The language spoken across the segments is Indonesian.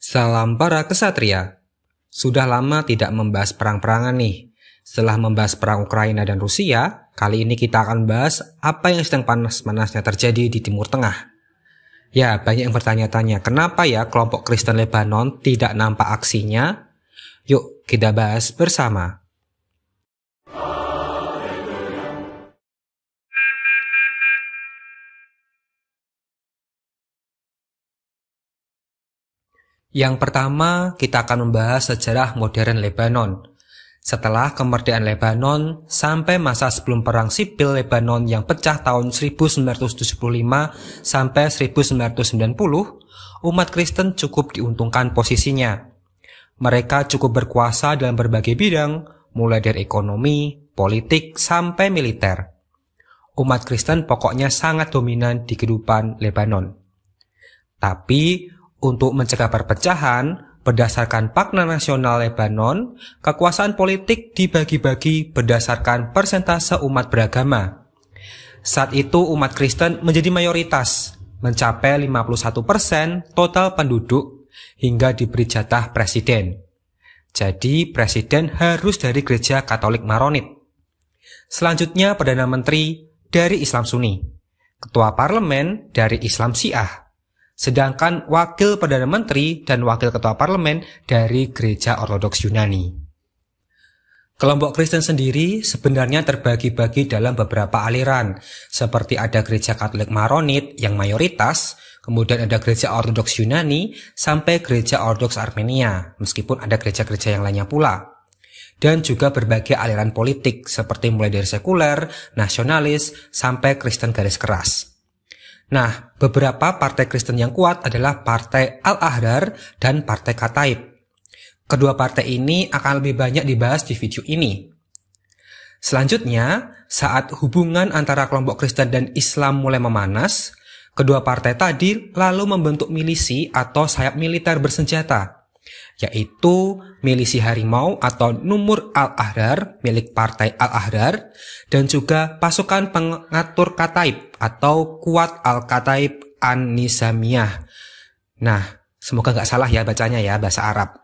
Salam para kesatria. Sudah lama tidak membahas perang-perangan nih. Setelah membahas perang Ukraina dan Rusia, kali ini kita akan bahas apa yang sedang panas-panasnya terjadi di Timur Tengah. Ya, banyak yang bertanya-tanya, kenapa ya kelompok Kristen Lebanon tidak nampak aksinya? Yuk, kita bahas bersama. Yang pertama, kita akan membahas sejarah modern Lebanon. Setelah kemerdekaan Lebanon sampai masa sebelum perang sipil Lebanon yang pecah tahun 1975 sampai 1990, umat Kristen cukup diuntungkan posisinya. Mereka cukup berkuasa dalam berbagai bidang, mulai dari ekonomi, politik, sampai militer. Umat Kristen pokoknya sangat dominan di kehidupan Lebanon. Tapi, untuk mencegah perpecahan, berdasarkan Pakna Nasional Lebanon, kekuasaan politik dibagi-bagi berdasarkan persentase umat beragama. Saat itu umat Kristen menjadi mayoritas, mencapai 51% total penduduk hingga diberi jatah presiden. Jadi presiden harus dari gereja Katolik Maronit. Selanjutnya Perdana Menteri dari Islam Sunni, Ketua Parlemen dari Islam Syiah, sedangkan Wakil Perdana Menteri dan Wakil Ketua Parlemen dari Gereja Ortodoks Yunani. Kelompok Kristen sendiri sebenarnya terbagi-bagi dalam beberapa aliran, seperti ada gereja Katolik Maronit yang mayoritas, kemudian ada gereja Ortodoks Yunani, sampai gereja Ortodoks Armenia, meskipun ada gereja-gereja yang lainnya pula. Dan juga berbagai aliran politik, seperti mulai dari sekuler, nasionalis, sampai Kristen garis keras. Nah, beberapa partai Kristen yang kuat adalah Partai Al-Ahrar dan Partai Kataib. Kedua partai ini akan lebih banyak dibahas di video ini. Selanjutnya, saat hubungan antara kelompok Kristen dan Islam mulai memanas, kedua partai tadi lalu membentuk milisi atau sayap militer bersenjata yaitu milisi harimau atau Numur Al-Ahrar milik Partai Al-Ahrar dan juga pasukan pengatur Kataib atau Kuat Al-Kataib An-Nizamiyah. Nah, semoga nggak salah ya bacanya ya bahasa Arab.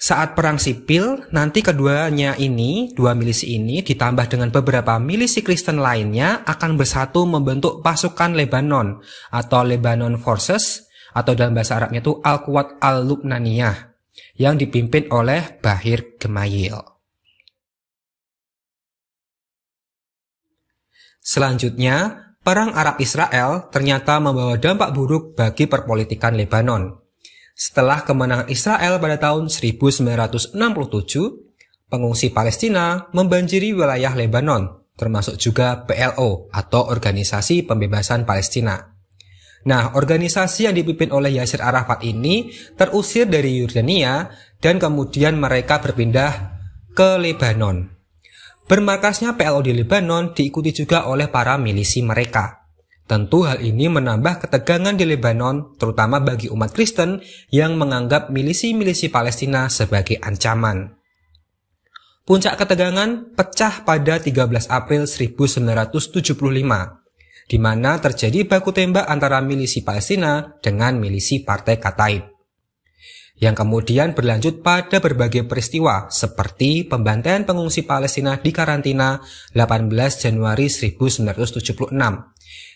Saat perang sipil, nanti keduanya ini, dua milisi ini ditambah dengan beberapa milisi Kristen lainnya akan bersatu membentuk pasukan Lebanon atau Lebanon Forces atau dalam bahasa Arabnya itu Al-Quwat Al-Lubnaniyah yang dipimpin oleh Bahir Gemayil. Selanjutnya, perang Arab-Israel ternyata membawa dampak buruk bagi perpolitikan Lebanon. Setelah kemenangan Israel pada tahun 1967, pengungsi Palestina membanjiri wilayah Lebanon, termasuk juga PLO atau Organisasi Pembebasan Palestina. Nah, organisasi yang dipimpin oleh Yasir Arafat ini terusir dari Yordania dan kemudian mereka berpindah ke Lebanon. Bermarkasnya PLO di Lebanon diikuti juga oleh para milisi mereka. Tentu hal ini menambah ketegangan di Lebanon, terutama bagi umat Kristen yang menganggap milisi-milisi Palestina sebagai ancaman. Puncak ketegangan pecah pada 13 April 1975 di mana terjadi baku tembak antara milisi Palestina dengan milisi Partai Kataib. Yang kemudian berlanjut pada berbagai peristiwa seperti pembantaian pengungsi Palestina di karantina 18 Januari 1976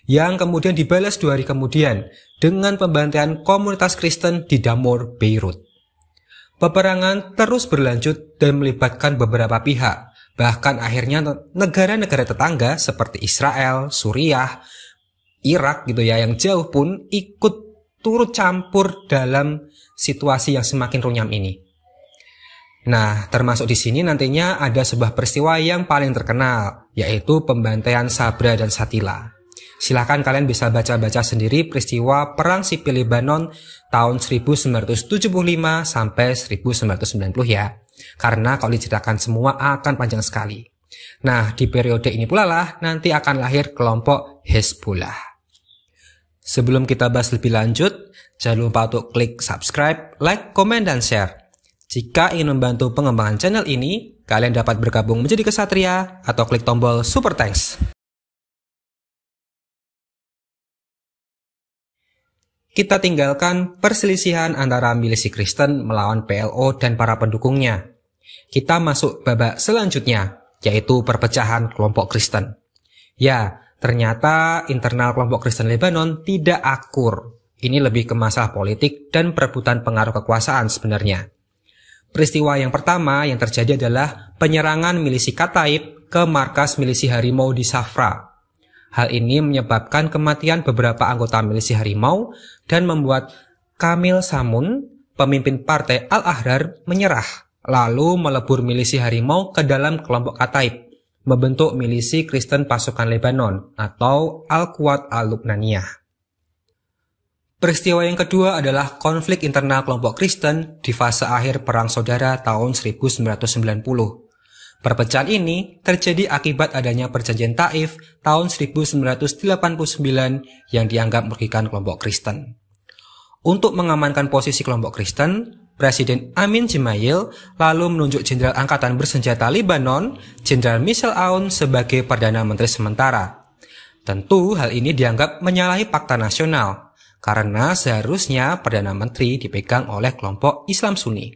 yang kemudian dibalas dua hari kemudian dengan pembantaian komunitas Kristen di Damur, Beirut. Peperangan terus berlanjut dan melibatkan beberapa pihak, Bahkan akhirnya negara-negara tetangga seperti Israel, Suriah, Irak gitu ya yang jauh pun ikut turut campur dalam situasi yang semakin runyam ini. Nah, termasuk di sini nantinya ada sebuah peristiwa yang paling terkenal, yaitu pembantaian Sabra dan Satila. Silahkan kalian bisa baca-baca sendiri peristiwa Perang Sipil Lebanon tahun 1975 sampai 1990 ya. Karena kalau diceritakan semua akan panjang sekali. Nah, di periode ini pula lah nanti akan lahir kelompok Hezbollah. Sebelum kita bahas lebih lanjut, jangan lupa untuk klik subscribe, like, komen, dan share. Jika ingin membantu pengembangan channel ini, kalian dapat bergabung menjadi kesatria atau klik tombol super thanks. kita tinggalkan perselisihan antara milisi Kristen melawan PLO dan para pendukungnya. Kita masuk babak selanjutnya, yaitu perpecahan kelompok Kristen. Ya, ternyata internal kelompok Kristen Lebanon tidak akur. Ini lebih ke masalah politik dan perebutan pengaruh kekuasaan sebenarnya. Peristiwa yang pertama yang terjadi adalah penyerangan milisi Kataib ke markas milisi harimau di Safra, Hal ini menyebabkan kematian beberapa anggota milisi harimau dan membuat Kamil Samun, pemimpin partai Al-Ahrar, menyerah, lalu melebur milisi harimau ke dalam kelompok Kataib, membentuk milisi Kristen pasukan Lebanon atau Al-Quad Al-Lubnaniyah. Peristiwa yang kedua adalah konflik internal kelompok Kristen di fase akhir Perang Saudara tahun 1990 Perpecahan ini terjadi akibat adanya perjanjian Taif tahun 1989 yang dianggap merugikan kelompok Kristen. Untuk mengamankan posisi kelompok Kristen, Presiden Amin Jimail lalu menunjuk Jenderal Angkatan Bersenjata Lebanon, Jenderal Michel Aoun sebagai Perdana Menteri sementara. Tentu hal ini dianggap menyalahi fakta Nasional, karena seharusnya Perdana Menteri dipegang oleh kelompok Islam Sunni.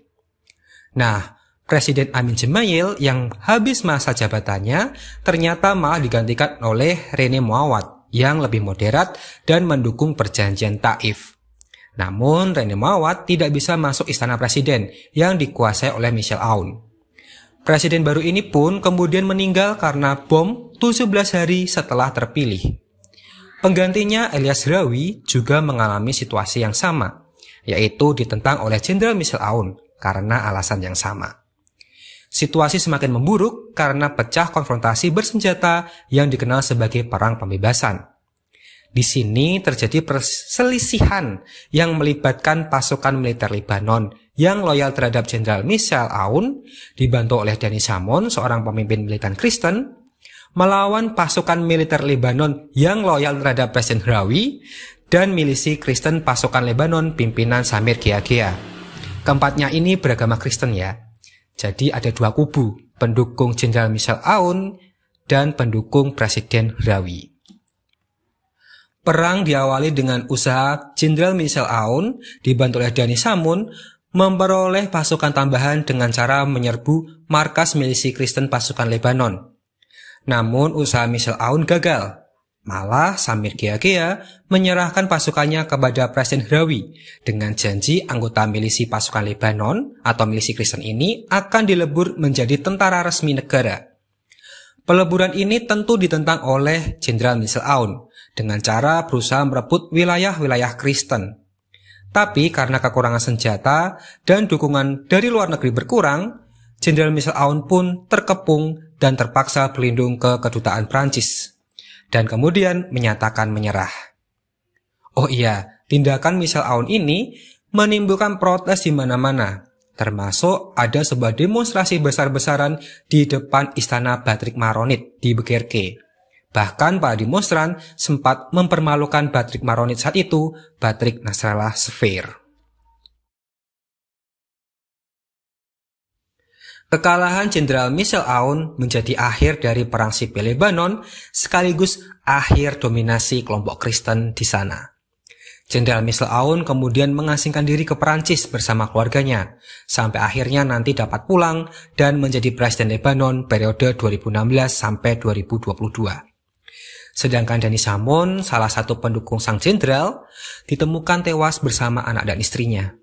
Nah, Presiden Amin Jemail yang habis masa jabatannya ternyata malah digantikan oleh Rene Muawat yang lebih moderat dan mendukung perjanjian Taif. Namun Rene Muawat tidak bisa masuk istana presiden yang dikuasai oleh Michel Aoun. Presiden baru ini pun kemudian meninggal karena bom 17 hari setelah terpilih. Penggantinya Elias Rawi juga mengalami situasi yang sama, yaitu ditentang oleh Jenderal Michel Aoun karena alasan yang sama. Situasi semakin memburuk karena pecah konfrontasi bersenjata yang dikenal sebagai Perang Pembebasan. Di sini terjadi perselisihan yang melibatkan pasukan militer Lebanon yang loyal terhadap Jenderal Michel Aoun, dibantu oleh Danny Samon, seorang pemimpin militan Kristen, melawan pasukan militer Lebanon yang loyal terhadap Presiden Hrawi, dan milisi Kristen pasukan Lebanon pimpinan Samir Geagea. Keempatnya ini beragama Kristen ya. Jadi ada dua kubu, pendukung Jenderal Michel Aoun dan pendukung Presiden Rawi. Perang diawali dengan usaha Jenderal Michel Aoun dibantu oleh Dani Samun memperoleh pasukan tambahan dengan cara menyerbu markas milisi Kristen pasukan Lebanon. Namun usaha Michel Aoun gagal Malah Samir Geagea menyerahkan pasukannya kepada Presiden Hrawi dengan janji anggota milisi pasukan Lebanon atau milisi Kristen ini akan dilebur menjadi tentara resmi negara. Peleburan ini tentu ditentang oleh Jenderal Michel Aoun dengan cara berusaha merebut wilayah-wilayah Kristen. Tapi karena kekurangan senjata dan dukungan dari luar negeri berkurang, Jenderal Michel Aoun pun terkepung dan terpaksa berlindung ke kedutaan Prancis dan kemudian menyatakan menyerah. Oh iya, tindakan misal Aun ini menimbulkan protes di mana-mana, termasuk ada sebuah demonstrasi besar-besaran di depan istana Batrik Maronit di Bekerke. Bahkan para demonstran sempat mempermalukan Batrik Maronit saat itu, Batrik Nasrallah Sphere. Kekalahan Jenderal Michel Aoun menjadi akhir dari Perang Sipil Lebanon sekaligus akhir dominasi kelompok Kristen di sana. Jenderal Michel Aoun kemudian mengasingkan diri ke Perancis bersama keluarganya, sampai akhirnya nanti dapat pulang dan menjadi Presiden Lebanon periode 2016 sampai 2022. Sedangkan Dani Samon, salah satu pendukung sang jenderal, ditemukan tewas bersama anak dan istrinya.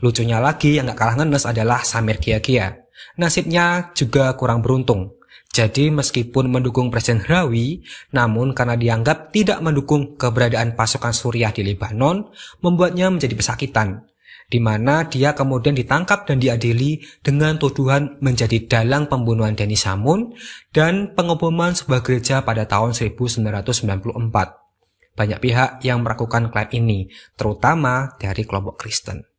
Lucunya lagi yang gak kalah ngenes adalah Samir Kia-Kia. Nasibnya juga kurang beruntung. Jadi meskipun mendukung Presiden Hrawi, namun karena dianggap tidak mendukung keberadaan pasukan Suriah di Lebanon, membuatnya menjadi pesakitan. Di mana dia kemudian ditangkap dan diadili dengan tuduhan menjadi dalang pembunuhan Denis Samun dan pengeboman sebuah gereja pada tahun 1994. Banyak pihak yang melakukan klaim ini, terutama dari kelompok Kristen.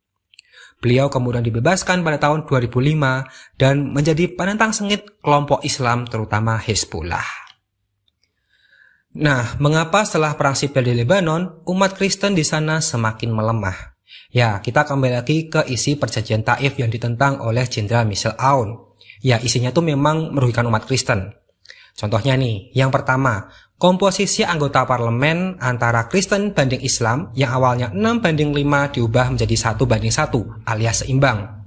Beliau kemudian dibebaskan pada tahun 2005 dan menjadi penentang sengit kelompok Islam terutama Hezbollah. Nah, mengapa setelah perang sipil di Lebanon, umat Kristen di sana semakin melemah? Ya, kita kembali lagi ke isi perjanjian Taif yang ditentang oleh Jenderal Michel Aoun. Ya, isinya tuh memang merugikan umat Kristen. Contohnya nih, yang pertama, komposisi anggota parlemen antara Kristen banding Islam yang awalnya 6 banding 5 diubah menjadi 1 banding 1 alias seimbang.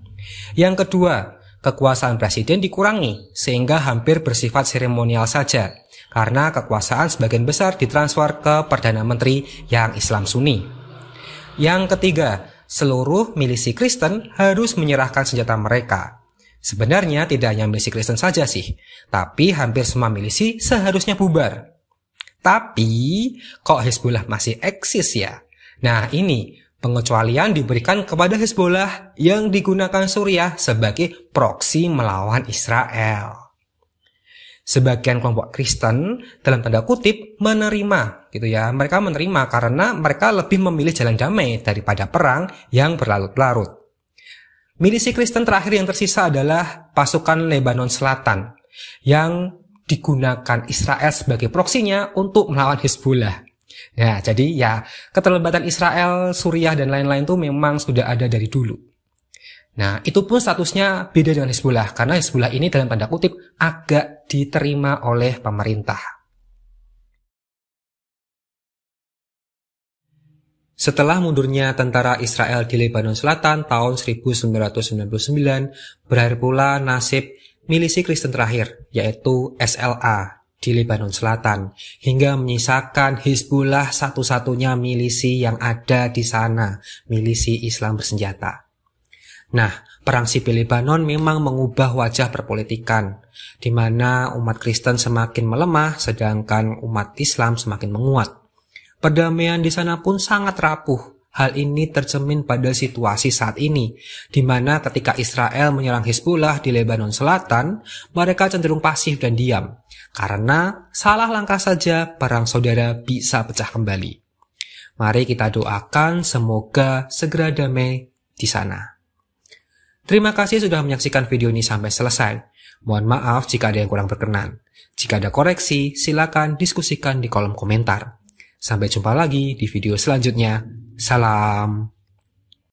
Yang kedua, kekuasaan presiden dikurangi sehingga hampir bersifat seremonial saja karena kekuasaan sebagian besar ditransfer ke Perdana Menteri yang Islam Sunni. Yang ketiga, seluruh milisi Kristen harus menyerahkan senjata mereka Sebenarnya tidak hanya milisi Kristen saja sih, tapi hampir semua milisi seharusnya bubar. Tapi kok Hezbollah masih eksis ya? Nah ini pengecualian diberikan kepada Hezbollah yang digunakan Suriah sebagai proksi melawan Israel. Sebagian kelompok Kristen dalam tanda kutip menerima gitu ya. Mereka menerima karena mereka lebih memilih jalan damai daripada perang yang berlarut-larut. Milisi Kristen terakhir yang tersisa adalah pasukan Lebanon Selatan yang digunakan Israel sebagai proksinya untuk melawan Hizbullah. Nah, ya, jadi ya keterlibatan Israel, Suriah dan lain-lain itu memang sudah ada dari dulu. Nah, itu pun statusnya beda dengan Hizbullah karena Hizbullah ini dalam tanda kutip agak diterima oleh pemerintah. Setelah mundurnya tentara Israel di Lebanon Selatan tahun 1999, berakhir pula nasib milisi Kristen terakhir, yaitu SLA di Lebanon Selatan, hingga menyisakan Hizbullah satu-satunya milisi yang ada di sana, milisi Islam bersenjata. Nah, perang sipil Lebanon memang mengubah wajah perpolitikan, di mana umat Kristen semakin melemah sedangkan umat Islam semakin menguat. Perdamaian di sana pun sangat rapuh Hal ini tercermin pada situasi saat ini, di mana ketika Israel menyerang Hizbullah di Lebanon Selatan, mereka cenderung pasif dan diam, karena salah langkah saja perang saudara bisa pecah kembali. Mari kita doakan semoga segera damai di sana. Terima kasih sudah menyaksikan video ini sampai selesai. Mohon maaf jika ada yang kurang berkenan. Jika ada koreksi, silakan diskusikan di kolom komentar. Sampai jumpa lagi di video selanjutnya salam